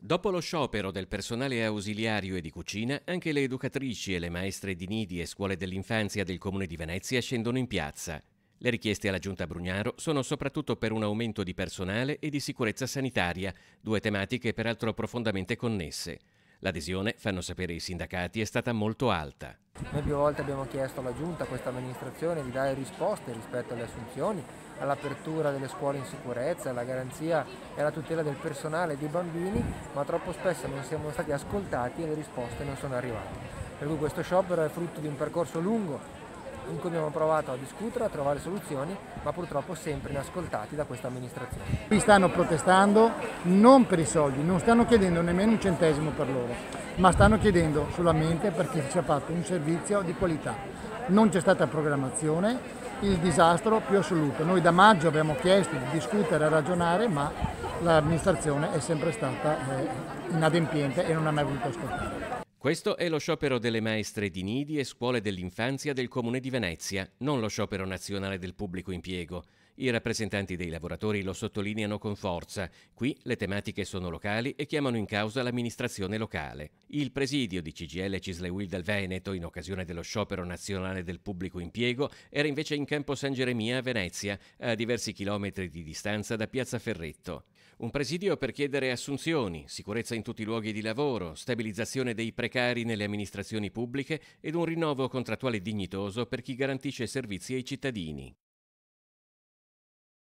Dopo lo sciopero del personale ausiliario e di cucina, anche le educatrici e le maestre di nidi e scuole dell'infanzia del Comune di Venezia scendono in piazza. Le richieste alla Giunta Brugnaro sono soprattutto per un aumento di personale e di sicurezza sanitaria, due tematiche peraltro profondamente connesse. L'adesione, fanno sapere i sindacati, è stata molto alta. Noi più volte abbiamo chiesto alla Giunta, a questa amministrazione, di dare risposte rispetto alle assunzioni, all'apertura delle scuole in sicurezza, alla garanzia e alla tutela del personale e dei bambini, ma troppo spesso non siamo stati ascoltati e le risposte non sono arrivate. Per cui questo sciopero è frutto di un percorso lungo in cui abbiamo provato a discutere, a trovare soluzioni, ma purtroppo sempre inascoltati da questa amministrazione. Qui stanno protestando non per i soldi, non stanno chiedendo nemmeno un centesimo per loro, ma stanno chiedendo solamente perché si sia fatto un servizio di qualità. Non c'è stata programmazione, il disastro più assoluto. Noi da maggio abbiamo chiesto di discutere e ragionare, ma l'amministrazione è sempre stata eh, inadempiente e non ha mai voluto ascoltare. Questo è lo sciopero delle maestre di nidi e scuole dell'infanzia del Comune di Venezia, non lo sciopero nazionale del pubblico impiego. I rappresentanti dei lavoratori lo sottolineano con forza. Qui le tematiche sono locali e chiamano in causa l'amministrazione locale. Il presidio di CGL Cislewil del Veneto, in occasione dello sciopero nazionale del pubblico impiego, era invece in campo San Geremia a Venezia, a diversi chilometri di distanza da Piazza Ferretto. Un presidio per chiedere assunzioni, sicurezza in tutti i luoghi di lavoro, stabilizzazione dei precari nelle amministrazioni pubbliche ed un rinnovo contrattuale dignitoso per chi garantisce servizi ai cittadini.